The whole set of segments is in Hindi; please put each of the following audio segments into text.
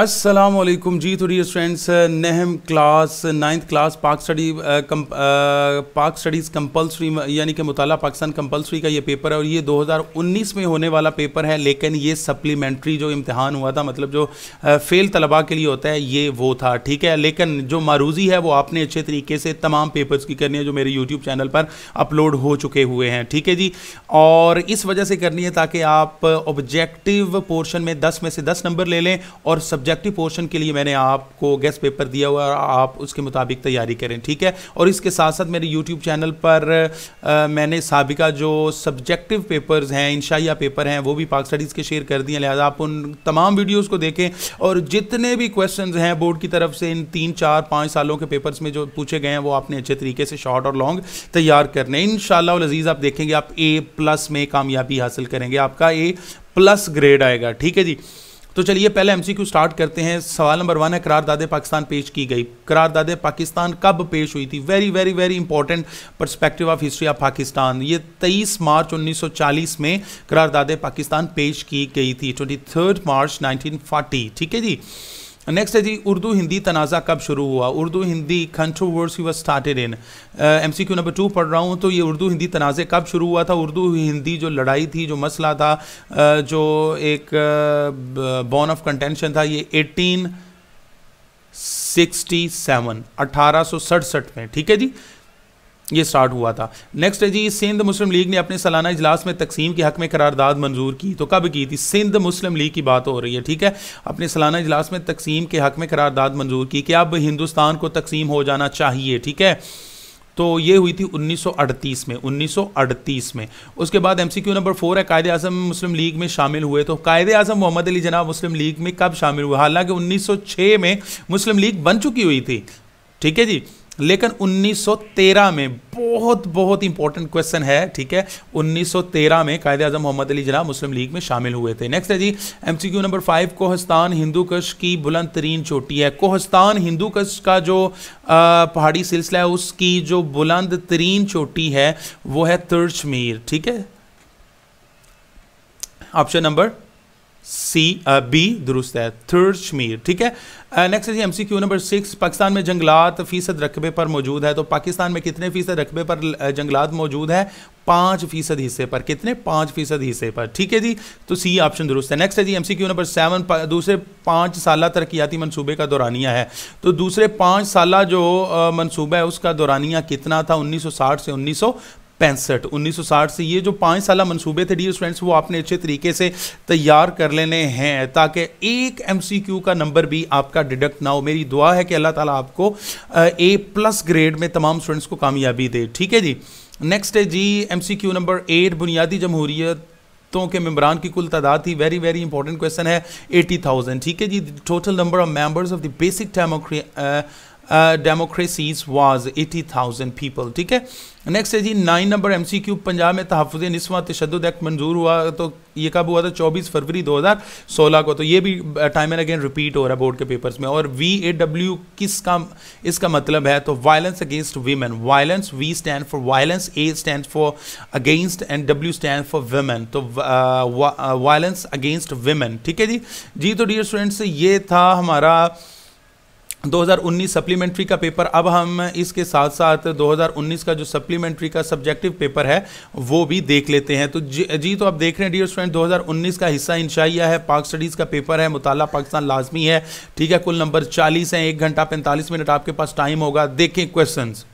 असलम जी तो डियर स्टूडेंट्स नहम class ninth class Pak study Pak studies compulsory यानी कि मुताला पाकिस्तान कंपलसरी का ये पेपर है और ये 2019 में होने वाला पेपर है लेकिन ये सप्लीमेंट्री जो इम्तहान हुआ था मतलब जो फ़ेल तलबा के लिए होता है ये वो था ठीक है लेकिन जो मारूजी है वो आपने अच्छे तरीके से तमाम पेपर्स की करनी है जो मेरे यूट्यूब चैनल पर अपलोड हो चुके हुए हैं ठीक है जी और इस वजह से करनी है ताकि आप ऑब्जेक्टिव पोर्शन में दस में से दस नंबर ले लें और सब्जेक्ट ऑब्जेक्टिव पोर्शन के लिए मैंने आपको गेस्ट पेपर दिया हुआ है आप उसके मुताबिक तैयारी करें ठीक है और इसके साथ साथ मेरे यूट्यूब चैनल पर आ, मैंने सबका जो सब्जेक्टिव पेपर्स हैं इंशाइया पेपर हैं वो भी पाक स्टडीज़ के शेयर कर दिए लिहाजा आप उन तमाम वीडियोज़ को देखें और जितने भी क्वेश्चन हैं बोर्ड की तरफ से इन तीन चार पाँच सालों के पेपर्स में जो पूछे गए हैं वो आपने अच्छे तरीके से शॉर्ट और लॉन्ग तैयार करने इन शजीज़ आप देखेंगे आप ए प्लस में कामयाबी हासिल करेंगे आपका ए प्लस ग्रेड आएगा ठीक है जी तो चलिए पहले एमसीक्यू स्टार्ट करते हैं सवाल नंबर वन है करारदादे पाकिस्तान पेश की गई करारदादे पाकिस्तान कब पेश हुई थी very very very important perspective of history of Pakistan ये 23 मार्च 1940 में करारदादे पाकिस्तान पेश की गई थी 23 मार्च 1940 ठीक है जी नेक्स्ट है जी उर्दू हिंदी तनाज़ा कब शुरू हुआ Urdu Hindi controversy was started in M C Q number two पढ़ रहा हूँ तो ये उर्दू हिंदी तनाज़े कब शुरू हुआ था उर्दू हिंदी जो लड़ाई थी जो मसला था uh, जो एक बॉन ऑफ कंटेंशन था ये एटीन सिक्सटी सेवन अठारह सौ सड़सठ में ठीक है जी ये स्टार्ट हुआ था नेक्स्ट है जी सिंध मुस्लिम लीग ने अपने सालाना इजलास में तकसीम के हक में करारदाद मंजूर की तो कब की थी सिंध मुस्लिम लीग की बात हो रही है ठीक है अपने सालाना इजलास में तकसीम के हक में करारदाद मंजूर की कि अब हिंदुस्तान को तकसीम हो जाना चाहिए ठीक है तो ये हुई थी 1938 में 1938 में उसके बाद एमसीक्यू नंबर फोर है कायद अजम मुस्लिम लीग में शामिल हुए तो कायद अजम मोहम्मद अली जना मुस्लिम लीग में कब शामिल हुए हालांकि 1906 में मुस्लिम लीग बन चुकी हुई थी ठीक है जी लेकिन 1913 में बहुत बहुत इंपॉर्टेंट क्वेश्चन है ठीक है 1913 में कायदे आजम मोहम्मद अली जना मुस्लिम लीग में शामिल हुए थे नेक्स्ट है जी MCQ number five Kohistan Hindu Kush की बुलंद तरीन चोटी है कोहस्तान हिंदू कश का जो पहाड़ी सिलसिला है उसकी जो बुलंद तरीन चोटी है वो है तिरचमीर ठीक है ऑप्शन नंबर सी बी दुरुस्त है थर्चमीर ठीक है नेक्स्ट है M C Q number six Pakistan में जंगलात फीसद रकबे पर मौजूद है तो पाकिस्तान में कितने फीसद रकबे पर जंगलात मौजूद है पाँच फीसद हिस्से पर कितने पाँच फीसद हिस्से पर ठीक है जी तो सी ऑप्शन दुरुस्त है नेक्स्ट है जी M C Q number seven दूसरे पाँच साल तरक्याती मनसूबे का दौरानिया है तो दूसरे पाँच साल जो मनसूबा है उसका दौरानिया कितना था उन्नीस सौ साठ से उन्नीस सौ पैंसठ साठ से ये जो पाँच साल मनसूबे थे डियर स्टूडेंट्स वो आपने अच्छे तरीके से तैयार कर लेने हैं ताकि एक एम का नंबर भी आपका डिडक्ट ना हो मेरी दुआ है कि अल्लाह ताला आपको ए प्लस ग्रेड में तमाम स्टूडेंट्स को कामयाबी दे ठीक है जी नेक्स्ट है जी एम नंबर एट बुनियादी जमहूरियत तो के मम्बरान की कुल तादाद थी वेरी वेरी इंपॉर्टेंट क्वेश्चन है एटी थाउजेंड ठीक है जी total number of members of the basic democracy democracies was thousand people ठीक है नेक्स्ट है जी nine number M C Q Punjab में तहफ़ नस्वा तशद एक्ट मंजूर हुआ तो ये कब हुआ था चौबीस फरवरी दो हज़ार सोलह को तो ये भी टाइम एंड अगेन रिपीट हो रहा है बोर्ड के पेपर्स में और वी ए डब्ल्यू किस का इसका मतलब है तो violence against women violence V stand for violence A stand for against and W stand for women तो वायलेंस अगेंस्ट वेमेन ठीक है जी जी तो डियर स्टूडेंट्स ये था हमारा 2019 सप्लीमेंट्री का पेपर अब हम इसके साथ साथ 2019 का जो सप्लीमेंट्री का सब्जेक्टिव पेपर है वो भी देख लेते हैं तो जी, जी तो आप देख रहे हैं डियर स्टूडेंट 2019 का हिस्सा इंशाइया है पाक स्टडीज़ का पेपर है मुताला पाकिस्तान लाजमी है ठीक है कुल नंबर 40 हैं एक घंटा 45 मिनट आपके पास टाइम होगा देखें क्वेश्चंस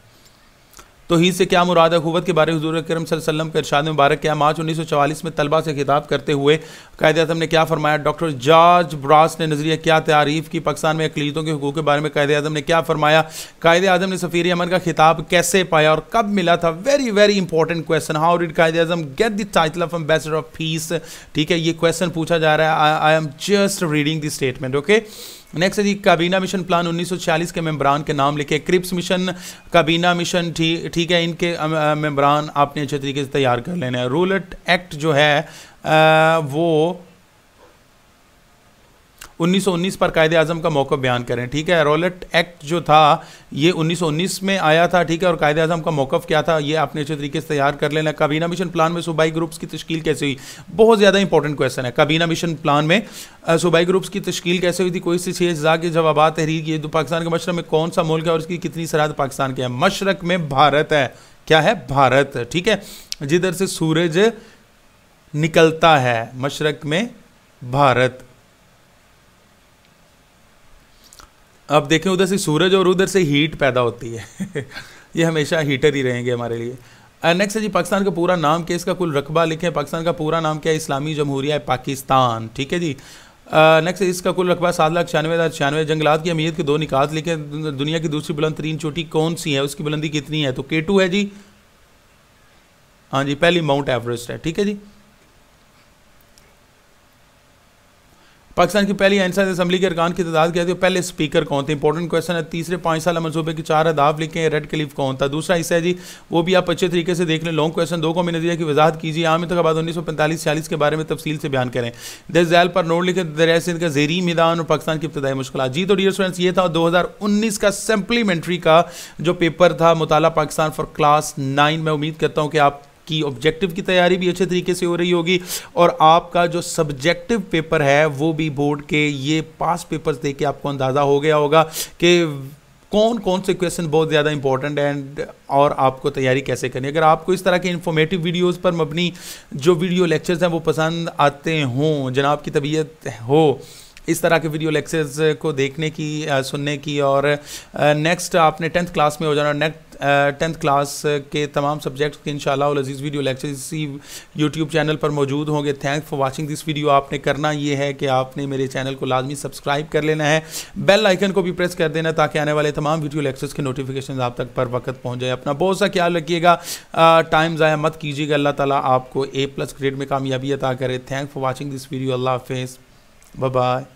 तो ही से क्या मुराद है के बारे में हजूर करम वसल्लम के इरशाद मुबारक क्या मार्च उन्नीस सौ चवालीस में तलबा से खिताब करते हुए कायद अजम ने क्या फरमाया डॉक्टर जॉर्ज ब्रास ने नजरिया क्या तारीफ की पाकिस्तान में अकलीतों के हकूक़ के बारे में कायद अजम ने क्या फरमाया कायद अजम ने सफ़ी अमन का खिताब कैसे पाया और कब मिला था very very important question how did Quaid Azam get the title of ambassador of peace ठीक है ये क्वेश्चन पूछा जा रहा है I am just reading the statement okay next जी काबीना मिशन प्लान 1946 के मेम्बरान के नाम लिखे क्रिप्स मिशन काबीना मिशन ठीक थी, है इनके मेम्बरान आपने अच्छे तरीके से तैयार कर लेने हैं रूलट एक्ट जो है आ, वो 1919 पर कायदे आजम का मौक़ बयान करें ठीक है रोलेट एक्ट जो था ये 1919 में आया था ठीक है और कायदे अजम का मौक़ क्या था ये आपने अच्छे तरीके से तैयार कर लेना काबीना मिशन प्लान में सूबाई ग्रुप्स की तश्कील कैसे हुई बहुत ज़्यादा इंपॉर्टेंट क्वेश्चन है काबीना मिशन प्लान में सूबाई ग्रुप्स की तश्ल कैसे हुई थी कोई सी छः अज्जा के जवाब तहरीर ये तो पाकिस्तान के मशरक में कौन सा मुल्क है और इसकी कितनी सरहद पाकिस्तान के है मशरक में भारत है क्या है भारत ठीक है जिधर से सूरज निकलता है मशरक में भारत अब देखें उधर से सूरज और उधर से हीट पैदा होती है ये हमेशा हीटर ही रहेंगे हमारे लिए नेक्स्ट uh, है जी पाकिस्तान का पूरा नाम क्या इसका कुल रकबा लिखें पाकिस्तान का पूरा नाम क्या है इस्लामी जमहूरिया पाकिस्तान ठीक है जी नेक्स्ट uh, इसका कुल रकबा सात लाख छियानवे हज़ार छियानवे जंगलात की अहमियत के दो निकात लिखे दुनिया की दूसरी बुलंद तरीन चोटी कौन सी है उसकी बुलंदी कितनी है तो के है जी हाँ जी पहली माउंट एवरेस्ट है ठीक है जी पाकिस्तान की पहली आइंसा असम्बली के अरकान की तदाद क्या थी पहले स्पीकर कौन थे इंपॉर्टेंट क्वेश्चन है तीसरे पाँच साल मनसूबे के चार अदाफ लिखे रेड क्लिफ कौन था दूसरा हिस्सा है जी वो भी आप अच्छे तरीके से देख लें लॉन्ग क्वेश्चन दो को मैंने नजरिया की वजाहत कीजिए आम इंतबाद उन्नीस सौ पैंतालीस छियालीस के बारे में तफसील से बयान करें दस जैल पर नोट लिखे दरिया सिंध का जेरी मैदान और पाकिस्तान की इब्तदाई मुश्किल जी तो डियर स्टूडेंट्स ये था दो हज़ार उन्नीस का सप्लीमेंट्री का जो पेपर था मुताला पाकिस्तान फॉर क्लास नाइन मैं उम्मीद करता हूँ कि आप आपकी ऑब्जेक्टिव की तैयारी भी अच्छे तरीके से हो रही होगी और आपका जो सब्जेक्टिव पेपर है वो भी बोर्ड के ये पास पेपर्स देख के आपको अंदाज़ा हो गया होगा कि कौन कौन से क्वेश्चन बहुत ज़्यादा इंपॉर्टेंट एंड और आपको तैयारी कैसे करनी अगर आपको इस तरह के इन्फॉर्मेटिव वीडियोस पर मबनी जो वीडियो लेक्चर्स हैं वो पसंद आते हों जनाब की तबीयत हो इस तरह के वीडियो लेक्चर्स को देखने की सुनने की और नेक्स्ट आपने टेंथ क्लास में हो जाना नेक्स्ट टेंथ क्लास के तमाम सब्जेक्ट्स के इंशाल्लाह लजीज़ वीडियो लेक्चर इसी यूट्यूब चैनल पर मौजूद होंगे thank for watching this video आपने करना ये है कि आपने मेरे चैनल को लाजमी सब्सक्राइब कर लेना है बेल आइकन को भी प्रेस कर देना ताकि आने वाले तमाम वीडियो लेक्चर्स के नोटिफिकेशन आप तक पर वक्त पहुँच जाए अपना बहुत सा ख्याल रखिएगा टाइम ज़ाया मत कीजिएगा अल्लाह ताली आपको ए प्लस ग्रेड में कामयाबी अता करे thank for watching this video अल्लाह हाफिज़ Bye bye.